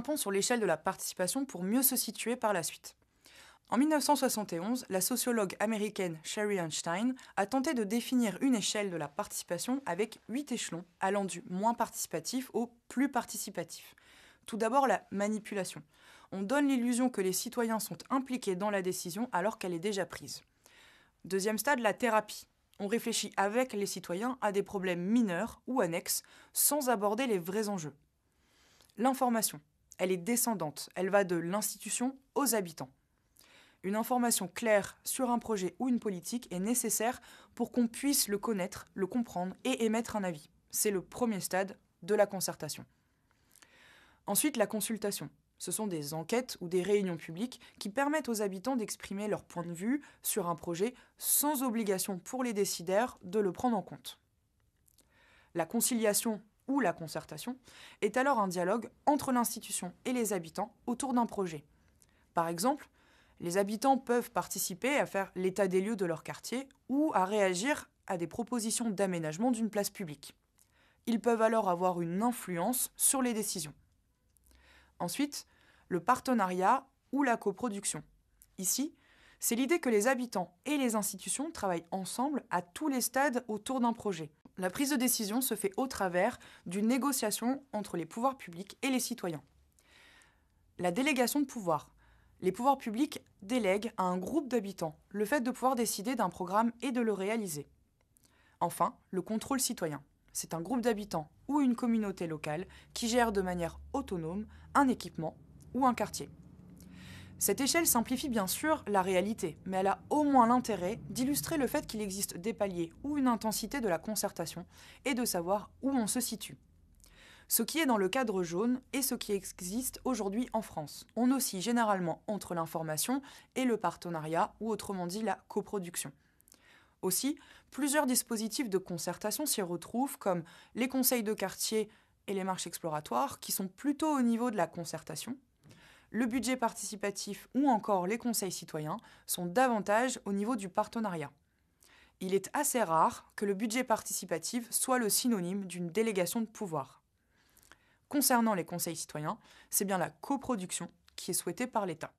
pont sur l'échelle de la participation pour mieux se situer par la suite. En 1971, la sociologue américaine Sherry Einstein a tenté de définir une échelle de la participation avec huit échelons, allant du moins participatif au plus participatif. Tout d'abord, la manipulation. On donne l'illusion que les citoyens sont impliqués dans la décision alors qu'elle est déjà prise. Deuxième stade, la thérapie. On réfléchit avec les citoyens à des problèmes mineurs ou annexes sans aborder les vrais enjeux. L'information. Elle est descendante, elle va de l'institution aux habitants. Une information claire sur un projet ou une politique est nécessaire pour qu'on puisse le connaître, le comprendre et émettre un avis. C'est le premier stade de la concertation. Ensuite, la consultation. Ce sont des enquêtes ou des réunions publiques qui permettent aux habitants d'exprimer leur point de vue sur un projet sans obligation pour les décideurs de le prendre en compte. La conciliation ou la concertation, est alors un dialogue entre l'institution et les habitants autour d'un projet. Par exemple, les habitants peuvent participer à faire l'état des lieux de leur quartier ou à réagir à des propositions d'aménagement d'une place publique. Ils peuvent alors avoir une influence sur les décisions. Ensuite, le partenariat ou la coproduction. Ici, c'est l'idée que les habitants et les institutions travaillent ensemble à tous les stades autour d'un projet, la prise de décision se fait au travers d'une négociation entre les pouvoirs publics et les citoyens. La délégation de pouvoir. Les pouvoirs publics délèguent à un groupe d'habitants le fait de pouvoir décider d'un programme et de le réaliser. Enfin, le contrôle citoyen. C'est un groupe d'habitants ou une communauté locale qui gère de manière autonome un équipement ou un quartier. Cette échelle simplifie bien sûr la réalité, mais elle a au moins l'intérêt d'illustrer le fait qu'il existe des paliers ou une intensité de la concertation et de savoir où on se situe. Ce qui est dans le cadre jaune est ce qui existe aujourd'hui en France. On oscille généralement entre l'information et le partenariat, ou autrement dit la coproduction. Aussi, plusieurs dispositifs de concertation s'y retrouvent, comme les conseils de quartier et les marches exploratoires, qui sont plutôt au niveau de la concertation, le budget participatif ou encore les conseils citoyens sont davantage au niveau du partenariat. Il est assez rare que le budget participatif soit le synonyme d'une délégation de pouvoir. Concernant les conseils citoyens, c'est bien la coproduction qui est souhaitée par l'État.